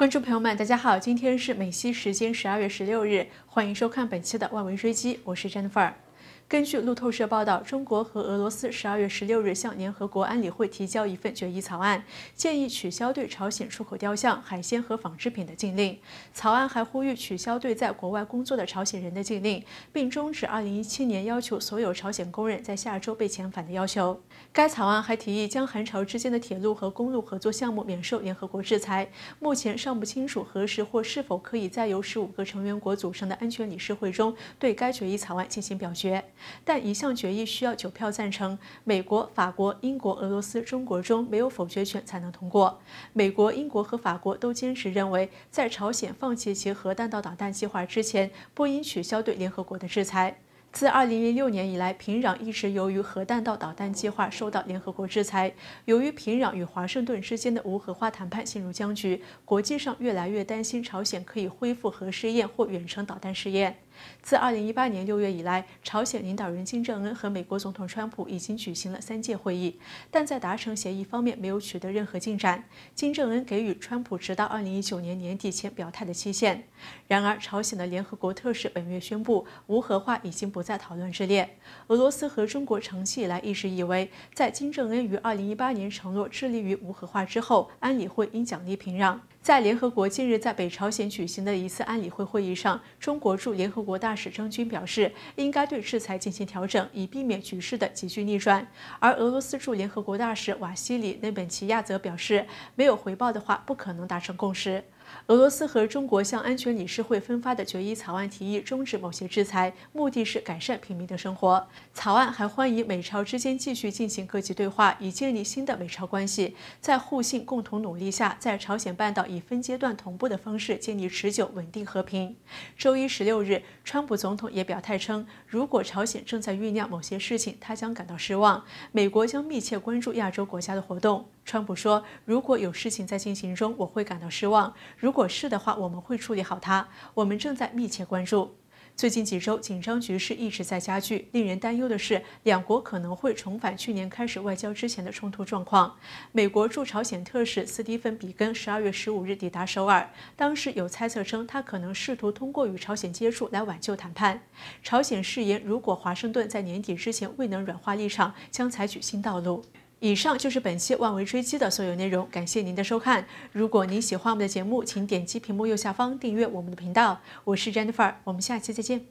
观众朋友们，大家好，今天是美西时间十二月十六日，欢迎收看本期的《外围追击》，我是 Jennifer。根据路透社报道，中国和俄罗斯十二月十六日向联合国安理会提交一份决议草案，建议取消对朝鲜出口雕像、海鲜和纺织品的禁令。草案还呼吁取消对在国外工作的朝鲜人的禁令，并终止二零一七年要求所有朝鲜工人在下周被遣返的要求。该草案还提议将韩朝之间的铁路和公路合作项目免受联合国制裁。目前尚不清楚何时或是否可以在由十五个成员国组成的安全理事会中对该决议草案进行表决。但一项决议需要九票赞成，美国、法国、英国、俄罗斯、中国中没有否决权才能通过。美国、英国和法国都坚持认为，在朝鲜放弃其核弹道导弹计划之前，不应取消对联合国的制裁。自2006年以来，平壤一直由于核弹道导弹计划受到联合国制裁。由于平壤与华盛顿之间的无核化谈判陷入僵局，国际上越来越担心朝鲜可以恢复核试验或远程导弹试验。自2018年6月以来，朝鲜领导人金正恩和美国总统川普已经举行了三届会议，但在达成协议方面没有取得任何进展。金正恩给予川普直到2019年年底前表态的期限。然而，朝鲜的联合国特使本月宣布，无核化已经不在讨论之列。俄罗斯和中国长期以来一直以为，在金正恩于2018年承诺致力于无核化之后，安理会应奖励平壤。在联合国近日在北朝鲜举行的一次安理会会议上，中国驻联合国大使张军表示，应该对制裁进行调整，以避免局势的急剧逆转。而俄罗斯驻联合国大使瓦西里内本齐亚则表示，没有回报的话，不可能达成共识。俄罗斯和中国向安全理事会分发的决议草案提议终止某些制裁，目的是改善平民的生活。草案还欢迎美朝之间继续进行各级对话，以建立新的美朝关系。在互信共同努力下，在朝鲜半岛以分阶段同步的方式建立持久稳定和平。周一十六日，川普总统也表态称，如果朝鲜正在酝酿某些事情，他将感到失望。美国将密切关注亚洲国家的活动。川普说：“如果有事情在进行中，我会感到失望。如果是的话，我们会处理好它。我们正在密切关注。最近几周，紧张局势一直在加剧。令人担忧的是，两国可能会重返去年开始外交之前的冲突状况。”美国驻朝鲜特使斯蒂芬·比根十二月十五日抵达首尔，当时有猜测称他可能试图通过与朝鲜接触来挽救谈判。朝鲜誓言，如果华盛顿在年底之前未能软化立场，将采取新道路。以上就是本期《万维追击》的所有内容，感谢您的收看。如果您喜欢我们的节目，请点击屏幕右下方订阅我们的频道。我是 Jennifer，我们下期再见。